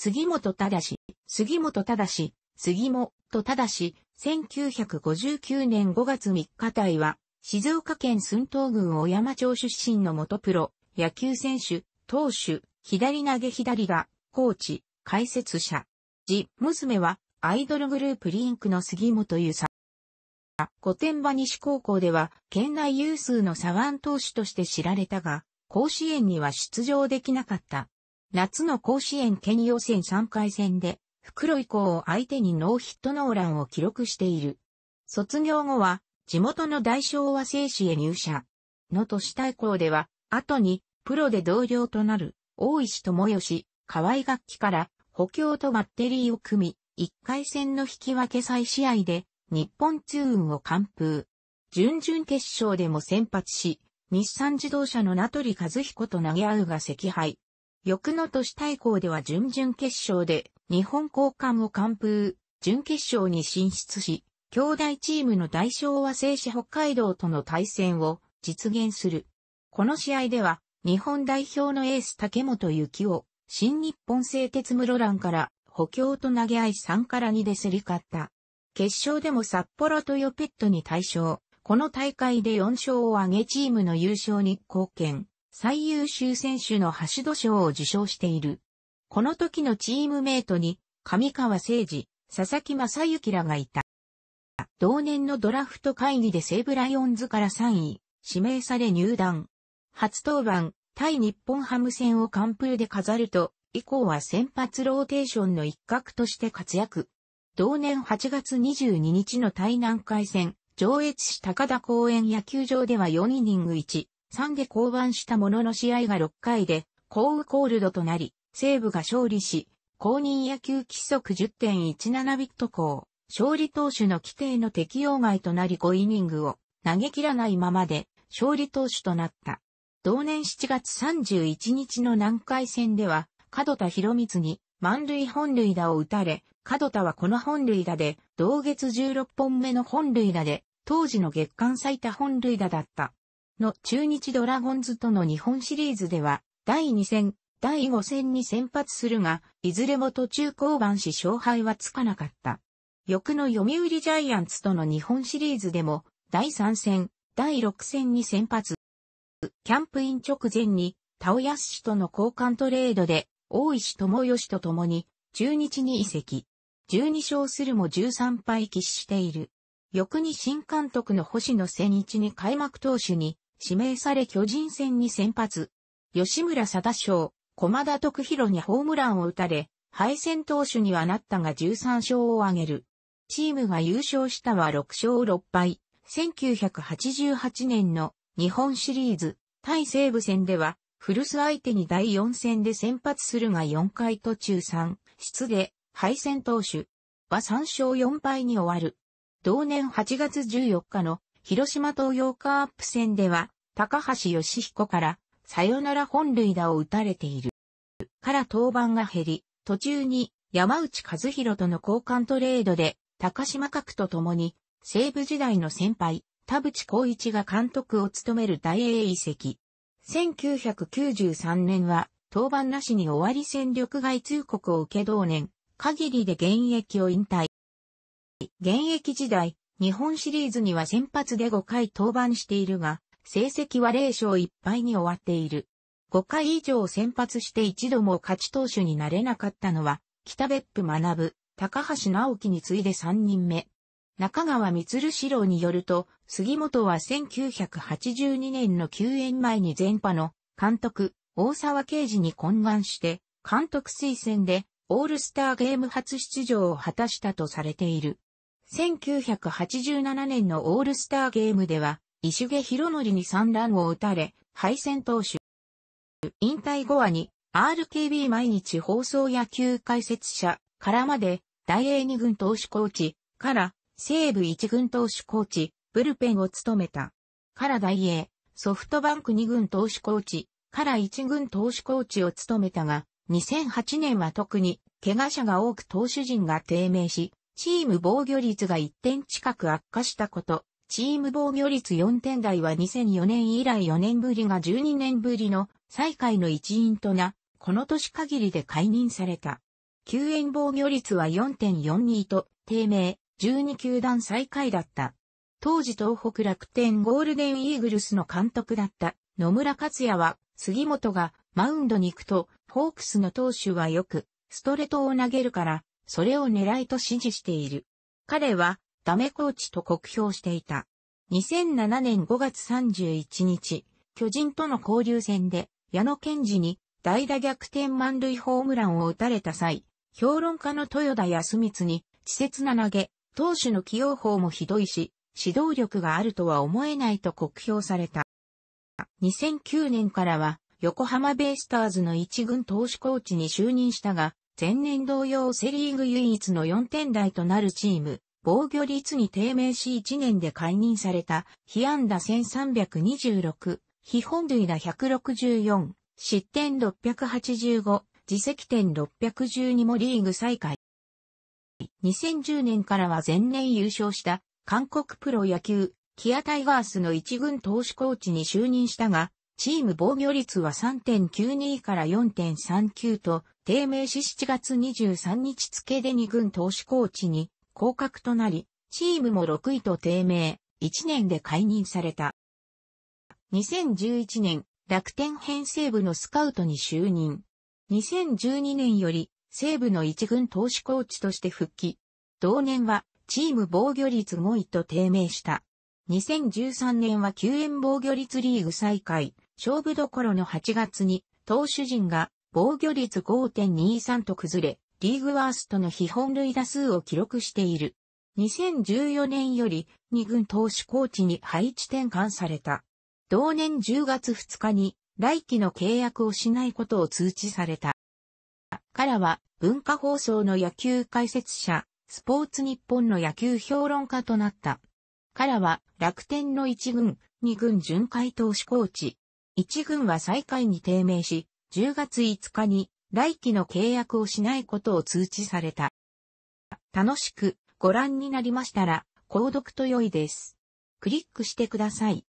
杉本し、杉本し、杉本正、1959年5月3日隊は、静岡県寸東郡小山町出身の元プロ、野球選手、投手、左投げ左が、コーチ、解説者。じ、娘は、アイドルグループリンクの杉本優さ。御殿場西高校では、県内有数の左腕投手として知られたが、甲子園には出場できなかった。夏の甲子園県予選3回戦で、袋井降を相手にノーヒットノーランを記録している。卒業後は、地元の大昭和製紙へ入社。の都市対抗では、後に、プロで同僚となる、大石智義、河合楽器から、補強とバッテリーを組み、1回戦の引き分け再試合で、日本通運を完封。準々決勝でも先発し、日産自動車の名取和彦と投げ合うが赤敗。翌の都市対抗では準々決勝で日本交換を完封、準決勝に進出し、兄弟チームの代償は静止北海道との対戦を実現する。この試合では、日本代表のエース竹本幸を、新日本製鉄室蘭から補強と投げ合い3から2で競り勝った。決勝でも札幌とヨペットに対象。この大会で4勝を挙げチームの優勝に貢献。最優秀選手の橋戸賞を受賞している。この時のチームメイトに、上川誠二、佐々木正幸らがいた。同年のドラフト会議で西武ライオンズから3位、指名され入団。初登板、対日本ハム戦を完封で飾ると、以降は先発ローテーションの一角として活躍。同年8月22日の対南海戦、上越市高田公園野球場では4イニング1、3で降板したものの試合が6回で、降ウコールドとなり、西武が勝利し、公認野球規則10.17ビット校、勝利投手の規定の適用外となり5イニングを投げ切らないままで、勝利投手となった。同年7月31日の南海戦では、角田博光に満塁本塁打を打たれ、角田はこの本塁打で、同月16本目の本塁打で、当時の月間最多本塁打だった。の中日ドラゴンズとの日本シリーズでは、第2戦、第5戦に先発するが、いずれも途中降板し勝敗はつかなかった。翌の読売ジャイアンツとの日本シリーズでも、第3戦、第6戦に先発。キャンプイン直前に、田尾康氏との交換トレードで、大石智義と共に、中日に移籍。12勝するも13敗喫している。翌に新監督の星野千一に開幕投手に指名され巨人戦に先発。吉村貞章、駒田徳弘にホームランを打たれ、敗戦投手にはなったが13勝を挙げる。チームが優勝したは6勝6敗。1988年の日本シリーズ対西武戦では、古巣相手に第4戦で先発するが4回途中3、失で敗戦投手は3勝4敗に終わる。同年8月14日の広島東洋カープ戦では、高橋義彦から、サヨナラ本塁打を打たれている。から登板が減り、途中に山内和弘との交換トレードで、高島角と共に、西武時代の先輩、田淵光一が監督を務める大英遺跡。1993年は、登板なしに終わり戦力外通告を受け同年、限りで現役を引退。現役時代、日本シリーズには先発で5回登板しているが、成績は0勝1敗に終わっている。5回以上先発して一度も勝ち投手になれなかったのは、北別府学、高橋直樹に次いで3人目。中川光史郎によると、杉本は1982年の休園前に前派の監督、大沢啓治に懇願して、監督推薦でオールスターゲーム初出場を果たしたとされている。1987年のオールスターゲームでは、石毛博則に散乱を打たれ、敗戦投手。引退後はに、RKB 毎日放送野球解説者からまで、大英二軍投手コーチから、西部一軍投手コーチ、ブルペンを務めた。から大英、ソフトバンク二軍投手コーチ、から一軍投手コーチを務めたが、2008年は特に、怪我者が多く投手陣が低迷し、チーム防御率が1点近く悪化したこと、チーム防御率4点台は2004年以来4年ぶりが12年ぶりの最下位の一因とな、この年限りで解任された。救援防御率は4.42と、低迷、12球団最下位だった。当時東北楽天ゴールデンイーグルスの監督だった野村克也は、杉本がマウンドに行くと、ホークスの投手はよく、ストレートを投げるから、それを狙いと指示している。彼は、ダメコーチと酷評していた。2007年5月31日、巨人との交流戦で、矢野健二に代打逆転満塁ホームランを打たれた際、評論家の豊田康光に、稚拙な投げ、投手の起用法もひどいし、指導力があるとは思えないと酷評された。2009年からは、横浜ベイスターズの一軍投手コーチに就任したが、前年同様セリーグ唯一の4点台となるチーム、防御率に低迷し1年で解任された、被安打1326、被本塁打164、失点685、自責点612もリーグ再開。2010年からは前年優勝した韓国プロ野球、キアタイガースの一軍投手コーチに就任したが、チーム防御率は3.92から4.39と、低迷し7月23日付で2軍投手コーチに降格となり、チームも6位と低迷、1年で解任された。2011年、楽天編成部のスカウトに就任。2012年より、西部の一軍投手コーチとして復帰。同年は、チーム防御率5位と低迷した。2013年は救援防御率リーグ再開。勝負どころの8月に、投手陣が防御率5.23と崩れ、リーグワーストの非本塁打数を記録している。2014年より2軍投手コーチに配置転換された。同年10月2日に来期の契約をしないことを通知された。からは文化放送の野球解説者、スポーツ日本の野球評論家となった。からは楽天の1軍、2軍巡回投手コーチ、一軍は最下位に低迷し、10月5日に来期の契約をしないことを通知された。楽しくご覧になりましたら、購読と良いです。クリックしてください。